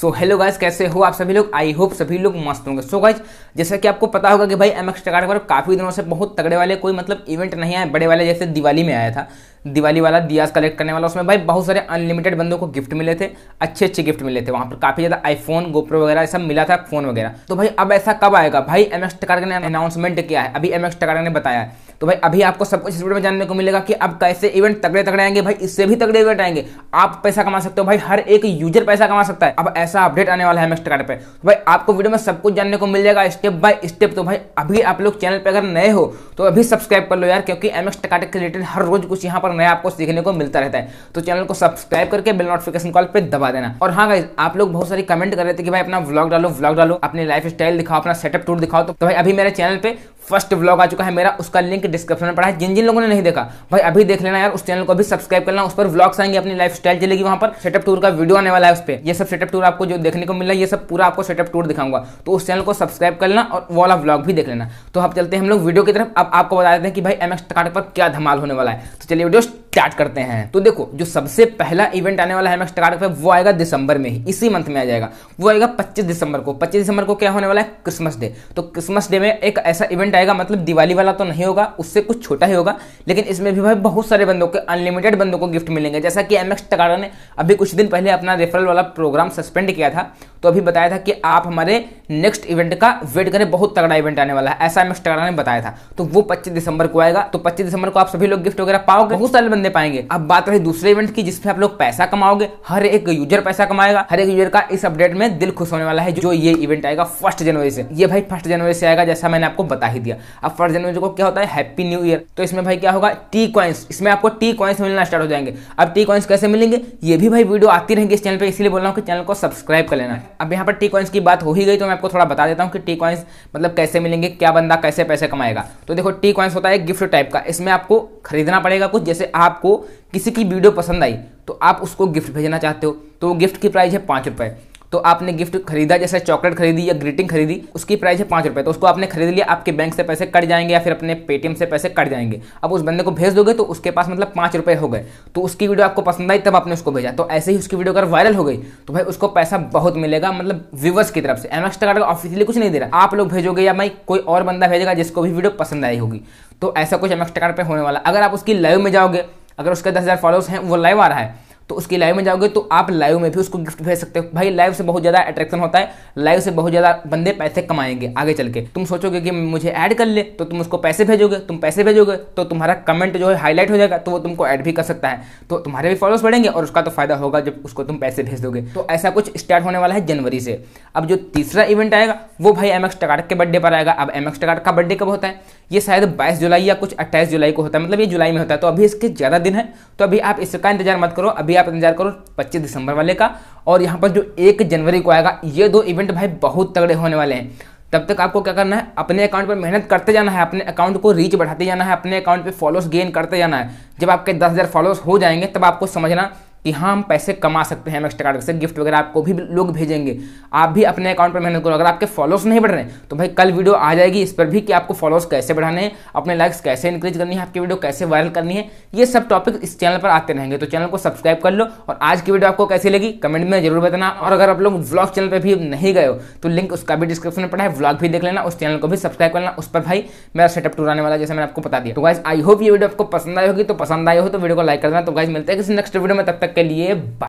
so hello guys कैसे हो आप सभी लोग आई होप सभी लोग मस्त होंगे सो गाइज जैसा कि आपको पता होगा कि भाई एम एक्स टकार पर काफ़ी दिनों से बहुत तगड़े वाले कोई मतलब इवेंट नहीं आए बड़े वाले जैसे दिवाली में आया था दिवाली वाला दियाज कलेक्ट करने वाला उसमें भाई बहुत सारे अनलिमिटेड बंदों को गिफ्ट मिले थे अच्छे अच्छे गिफ्ट मिले थे वहाँ पर काफ़ी ज़्यादा आईफोन गोप्रो वगैरह सब मिला था फोन वगैरह तो भाई अब ऐसा कब आएगा भाई एम एक्स टकार ने अनाउंसमेंट किया है अभी एम एक्स टकार ने बताया है तो भाई अभी आपको सब कुछ इस वीडियो में जानने को मिलेगा कि अब कैसे इवेंट तगड़े तगड़े आएंगे भाई इससे भी तगड़े इवेंट आएंगे आप पैसा कमा सकते हो भाई हर एक यूजर पैसा कमा सकता है अब ऐसा अपडेट आने वाला है मिस्टर कार्ड पर तो भाई आपको वीडियो में सब कुछ जानने को मिल जाएगा स्टेप बाय स्टेप तो भाई अभी आप लोग चैनल पर अगर नए हो तो अभी सब्सक्राइब कर लो यार क्योंकि एम एक्स के रिलेटेड हर रोज कुछ यहाँ पर नया आपको सीखने को मिलता रहता है तो चैनल को सब्सक्राइब करके बिल नोटिफिकेशन कॉल पर दबा देना और हाँ भाई आप लोग बहुत सारी कमेंट कर रहे थे कि भाई अपना व्लॉग डालो व्लॉग डालो अपनी लाइफ स्टाइल दिखाओ अपना सेटअप टूर दिखाओ तो भाई अभी मेरे चैनल पे फर्स्ट व्लॉग आ चुका है मेरा उसका लिंक डिस्क्रिप्शन में पड़ा है जिन जिन लोगों ने नहीं देखा भाई अभी देख लेना यार उस चैनल को भी सब्सक्राइब करना उस पर व्लॉग्स आएंगे अपनी लाइफ स्टाइल चलेगी वहाँ पर सेटअप टूर का वीडियो आने वाला है उस पर ये सब सेटअप टूर आपको जो देखने को मिला ये सब पूरा आपको सेटअप टूर दिखाऊंगा तो उस चैनल को सब्सक्राइब करना और वाला व्लॉग भी देख लेना तो अब चलते हैं हम लोग वीडियो की तरफ अब आपको बता देते हैं कि भाई एम एक्स पर क्या धमाल होने वाला है तो चलिए वीडियो स्टार्ट करते हैं तो देखो जो सबसे पहला इवेंट आने वाला है मैक्स पे वो आएगा दिसंबर में ही इसी मंथ में आ जाएगा वो आएगा 25 दिसंबर को 25 दिसंबर को क्या होने वाला है क्रिसमस डे तो क्रिसमस डे में एक ऐसा इवेंट आएगा मतलब दिवाली वाला तो नहीं होगा उससे कुछ छोटा ही होगा लेकिन इसमें भी भाई बहुत सारे बंदों के अनलिमिटेड बंदों को गिफ्ट मिलेंगे जैसा कि एम एक्स ने अभी कुछ दिन पहले अपना रेफरल वाला प्रोग्राम सस्पेंड किया था तो अभी बताया था कि आप हमारे नेक्स्ट इवेंट का वेट करें बहुत तगड़ा इवेंट आने वाला है ऐसा एम ने बताया था तो वो पच्चीस दिसंबर को आएगा तो पच्चीस दिसंबर को आप सभी लोग गिफ्ट वगैरह पाओगे बहुत सारे बंदे पाएंगे अब बात रही दूसरे इवेंट की जिसमें आप लोग पैसा कमाओगे हर एक यूजर पैसा कमाएगा हर एक यूजर का इस अपडेट में दिल खुश होने वाला है जो ये इवेंट आएगा फर्स्ट जनवरी से ये भाई फर्स्ट जनवरी से आएगा जैसा मैंने आपको बता ही दिया अब फर्स्ट जनवरी को क्या होता है हैप्पी न्यू ईयर तो इसमें भाई क्या होगा टी कॉइन्स इसमें आपको टी कॉइन्स मिलना स्टार्ट हो जाएंगे अब टी कॉइन्स कैसे मिलेंगे ये भी भाई वीडियो आती रहेंगे इस चैनल पर इसलिए बोल रहा हूँ कि चैनल को सब्सक्राइब कर लेना अब यहाँ पर टी कॉइन्स की बात हो ही गई तो मैं आपको थोड़ा बता देता हूँ कि टी कॉइन्स मतलब कैसे मिलेंगे क्या बंदा कैसे पैसे कमाएगा तो देखो टी कॉइन्स होता है गिफ्ट टाइप का इसमें आपको खरीदना पड़ेगा कुछ जैसे आपको किसी की वीडियो पसंद आई तो आप उसको गिफ्ट भेजना चाहते हो तो गिफ्ट की प्राइस है पाँच रुपये तो आपने गिफ्ट खरीदा जैसे चॉकलेट खरीदी या ग्रीटिंग खरीदी उसकी प्राइस है पाँच रुपये तो उसको आपने खरीद लिया आपके बैंक से पैसे कट जाएंगे या फिर अपने पेटीएम से पैसे कट जाएंगे अब उस बंदे को भेज दोगे तो उसके पास मतलब पाँच रुपये हो गए तो उसकी वीडियो आपको पसंद आई तब आपने उसको भेजा तो ऐसे ही उसकी वीडियो अगर वायरल हो गई तो भाई उसको पैसा बहुत मिलेगा मतलब व्यूवर्स की तरफ से एम एक्स का ऑफिशियली कुछ नहीं दे रहा आप लोग भेजोगे या भाई कोई और बंदा भेजेगा जिसको भी वीडियो पसंद आई होगी तो ऐसा कुछ एम एक्स पे होने वाला अगर आप उसकी लाइव में जाओगे अगर उसके दस हज़ार फॉलोअर्स हैं वो लाइव आ रहा है तो उसके लाइव में जाओगे तो आप लाइव में भी उसको गिफ्ट भेज सकते हो भाई लाइव से बहुत ज़्यादा अट्रैक्शन होता है लाइव से बहुत ज़्यादा बंदे पैसे कमाएंगे आगे चल के तुम सोचोगे कि मुझे ऐड कर ले तो तुम उसको पैसे भेजोगे तुम पैसे भेजोगे तो तुम्हारा कमेंट जो है हाईलाइट हो जाएगा तो वो तुमको ऐड भी कर सकता है तो तुम्हारे भी फॉलोअर्स बढ़ेंगे और उसका तो फायदा होगा जब उसको तुम पैसे भेज दोगे तो ऐसा कुछ स्टार्ट होने वाला है जनवरी से अब जो तीसरा इवेंट आएगा वो भाई एम एक्स के बर्थडे पर आएगा अब एम एक्स का बर्थडे कब होता है ये शायद बाईस जुलाई या कुछ अट्ठाईस जुलाई को होता है मतलब ये जुलाई में होता है तो अभी इसके ज़्यादा दिन है तो अभी आप इसका इंतजार मत करो अभी लिए आप इंतजार करो पच्चीस दिसंबर वाले का और यहाँ पर जो एक जनवरी को आएगा ये दो इवेंट भाई बहुत तगड़े होने वाले हैं तब तक आपको क्या करना है अपने अकाउंट पर मेहनत करते जाना है अपने अकाउंट को रीच बढ़ाते जाना है अपने अकाउंट पर फॉलोअर्स गेन करते जाना है जब आपके दस हज़ार फॉलोअर्स हो जाएंगे तब आपको समझना कि हाँ हम पैसे कमा सकते हैं एम कार्ड से गिफ्ट वगैरह आपको भी लोग भेजेंगे आप भी अपने अकाउंट पर मेहनत करो अगर आपके फॉलोअर्स नहीं बढ़ रहे तो भाई कल वीडियो आ जाएगी इस पर भी कि आपको फॉलोअर्स कैसे बढ़ाने हैं अपने लाइक्स कैसे इंक्रीज करनी है आपकी वीडियो कैसे वायरल करनी है ये सब टॉपिक इस चैनल पर आते रहेंगे तो चैनल को सब्सक्राइब कर लो और आज की वीडियो आपको कैसी लगी कमेंट में जरूर बताना और अगर आप लोग ब्लॉग चैनल पर भी नहीं गए तो लिंक उसका भी डिस्क्रिप्शन में पड़ा है व्लॉग भी देख लेना उस चैनल को भी सब्सक्राइब करना उस पर भाई मेरा सेटअप टूर आने वाला जैसे मैंने आपको बता दिया तो गाइज आई होप ये वीडियो आपको पसंद आई होगी तो पसंद आई हो तो वीडियो को लाइक कर देना तो गाइज मिलते हैं किसी नेक्स्ट वीडियो में तब तक के लिए